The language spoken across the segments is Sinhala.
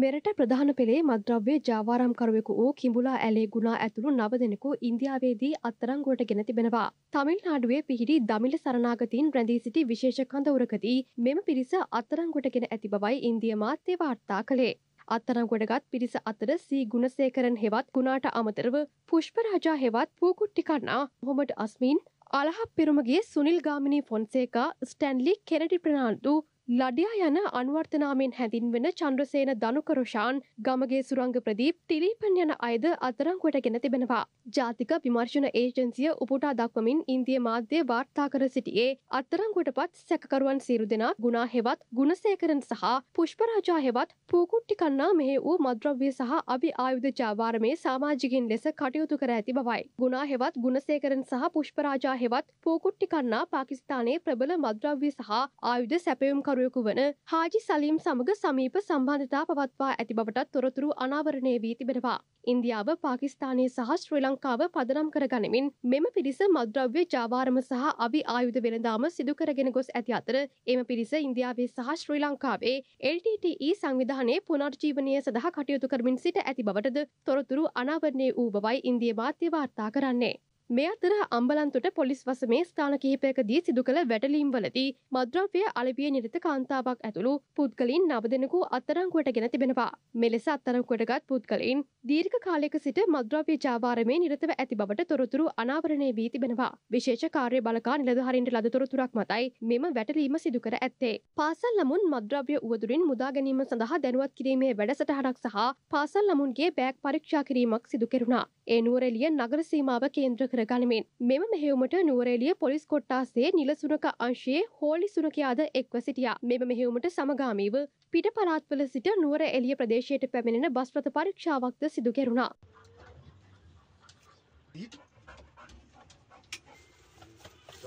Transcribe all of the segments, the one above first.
මෙරට ප්‍රධාන පෙළේ මද්‍රව්‍ය ජාවාරම්කරුවෙකු වූ කිඹුලා ඇලේ ගුණා ඇතුළු නව දෙනෙකු ඉන්දියාවේදී අත්තරංගුවට ගෙන තිබෙනවා. තමිල් නාඩුවේ පිහිටි දමිල සරනාගතීන් රැඳී සිටි විශේෂ කඳවුරකදී මෙම පිරිස අත්තරංගුවට ගෙන ඇති බවයි ඉන්දිය මාත්‍ය වාර්තා කළේ. අත්තරංගුවටගත් පිරිස අතර සී ගුණසේකරන් හෙවත් ගුණාට අමතරව පුෂ්පරාජා හෙවත් පූකුට්ටිකන්නා මොහොමඩ් අස්මින් අලහ පෙරුමගේ සුනිල් ගාමිණී ෆොන්සේකා ස්ටැන්ලි කෙනඩි ප්‍රනාන්දු ලඩියා යන අනුවර්තනාමෙන් හැඳින්වෙන චන්ද්‍රසේන දනුකරෂාන් ගමගේ සුරංග ප්‍රදීප් තිලීපන් යන අයද අතරංකුවට ගෙන තිබෙනවා. ජාතික විමර්ශන ඒජන්සිය උපුටා දක්වමින් ඉන්දිය මාධ්‍ය වාර්තා කර සිටියේ අත්තරංකුවට පත් සැකකරුවන් සීරු දෙනා ගුණා හෙවත් ගුණසේකරන් සහ පුෂ්පරාජා හෙවත් පූකුට්ටි කන්නා මෙහෙ වූ මද්‍රව්‍ය සහ අභි ආයුධ ජාවාරමේ සාමාජිකින් ලෙස කටයුතු කර ඇති බවයි. ගුණා හෙවත් ගුණසේකරන් සහ පුෂ්පරාජා හෙවත් පූකුට්ටි කන්නා පාකිස්තානයේ ප්‍රබල මද්‍රව්‍ය සහ ආයුධ සැපයුම්කරු කරුවෙකු වන හාජි සලීම් සමග සමීප සම්බන්ධතා පවත්වා ඇති බවටත් තොරතුරු අනාවරණය වී තිබෙනවා. ඉන්දියාව පාකිස්ානය සහ ශ්‍රී ලංකාව පදනම් කරගනිමින් මෙම පිරිස මද්‍රව්‍ය ජාවාරම සහ අවි ආයුධ වෙනදාම සිදුකරගෙන ගොස් ඇති අතර එම පිරිස ඉන්දියාවේ සහ ශ්‍රී ලංකාවේ LTTE සංවිධානයේ පුනර්ජීවනය සඳහා කටයුතු කරමින් සිට ඇති බවටද තොරතුරු අනාවරණය වූ බවයි ඉන්දිය මාත්‍ය වාර්තා කරන්නේ. මේ අතර අම්බලන්තුට පොලිස් වසමේ ස්ථාන කිහිපයකදී සිදු කළ වැටලීම්වලදී මද්‍රව්‍ය අලවිය නිරත කාන්තාවක් ඇතුළු පුද්ගලින් නව දෙනෙකු අත්තරංකුවට ගෙන තිබෙනවා. මෙලෙස අත්තරංකුවටගත් පුද්ගලින් දීර්ඝ කාලයක සිට මද්‍රව්‍ය ජාවාරමේ නිරතව ඇති බවට තොරතුරු අනාවරණය වී තිබෙනවා. විශේෂ කාර්ය බලකා නිලධාරීන්ට ලද තොරතුරක් මතයි මෙම වැටලීම සිදු කර ඇත්තේ. පාසල් ළමුන් මද්‍රව්‍ය උවදුරින් මුදා ගැනීම සඳහා දැනුවත් කිරීමේ වැඩසටහනක් සහ පාසල් ළමුන්ගේ බෑග් පරීක්ෂා කිරීමක් සිදු කෙරුණා. ඒ නුවරඑළිය නගර සීමාව කේන්ද්‍ර කරගනිමින් මෙම මෙහෙවුමට නුවරෙලිය පොලිස් කොට්ටාසේ නිලසුනක අංශයේ හෝලි සුනකයාද එක්ව සිටියා. මෙම මෙහෙවුමට සමගාමීව පිට පළාත්වල සිට නුවර එළිය ප්‍රදේශයට පැමිණෙන බස්රථ පරීක්ෂාවක්ද සිදු කෙරුණා.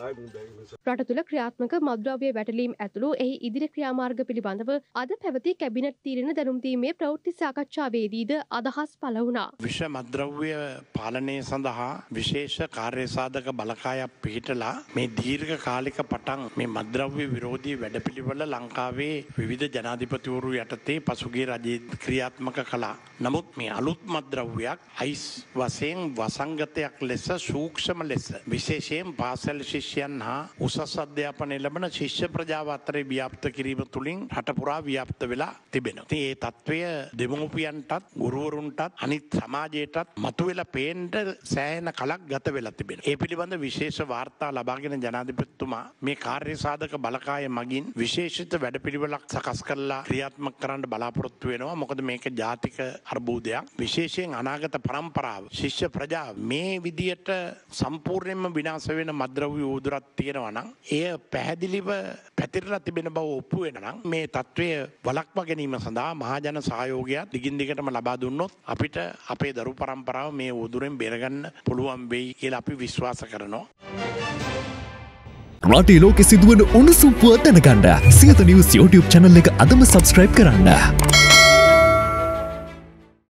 රට තුළ ක්‍රියාත්මක මද්‍රව්‍ය වැටලීම් ඇතුළු එහි ඉදිරි ක්‍රියාමාර්ග පිළිබඳව අද පැවති කැබිනට් තීරණ දැනුම්දීමේ ප්‍රවෘත්ති සාකච්ඡාවේදීද අදහස් පළ වුණා. විෂ මද්‍රව්‍ය පාලනය සඳහා විශේෂ කාර්යසාධක බලකායක් පිහිටලා මේ දීර්ඝ කාලික පටන් මේ මද්‍රව්‍ය විරෝධී වැඩපිළිවෙල ලංකාවේ විවිධ ජනාධිපතිවරු යටතේ පසුගිය රජයේ ක්‍රියාත්මක කළා. නමුත් මේ අලුත් මද්‍රව්‍යයක් අයිස් වශයෙන් වසංගතයක් ලෙස සූක්ෂම ලෙස විශේෂයෙන් පාසල් ශිෂ්‍ය ශිෂ්‍යයන් හා උසස් අධ්‍යාපනය ලැබන ශිෂ්‍ය ප්‍රජාව අතරේ ව්‍යාප්ත කිරීම තුළින් රටපුරා ව්‍යාප්ත වෙලා තිබෙන. ති ඒ තත්ත්වය දෙමෝපියන්ටත් ගුරුවරුන්ටත් අනිත් සමාජයටත් මතුවෙලා පේන්ට සෑහෙන කලක් ගත වෙලා තිබෙන. ඒ පිළිබඳ විශේෂ වාර්තා ලබාගෙන ජනාධිපත්තුමා මේ කාර්ය සාධක බලකාය මගින් විශේෂිත වැඩපිළිවෙලක් සකස් කරලා ක්‍රියාත්මක කරන්න බලාපොරොත්තු වෙනවා මොකද මේක ජාතික අර්බූදයක් විශේෂයෙන් අනාගත පරම්පරාව ශිෂ්‍ය ප්‍රජා මේ විදියට සම්පූර්ණයෙන්ම විනාශ වෙන මද්‍රව්‍ය වූ උදුරත් තියෙනවා නම් එය පැහැදිලිව පැතිරලා තිබෙන බව ඔප්පු වෙනනම් මේ తත්වය වළක්වා ගැනීම සඳහා මහජන සහයෝගයක් දිගින් දිගටම ලබා දුන්නොත් අපිට අපේ දරු පරම්පරාව මේ උදුරෙන් බේරගන්න පුළුවන් වෙයි කියලා අපි විශ්වාස කරනවා. රටේ ලෝකෙ සිදුවන උණුසුම් පුවත් දැනගන්න සියත නිවුස් YouTube channel එක අදම subscribe කරන්න.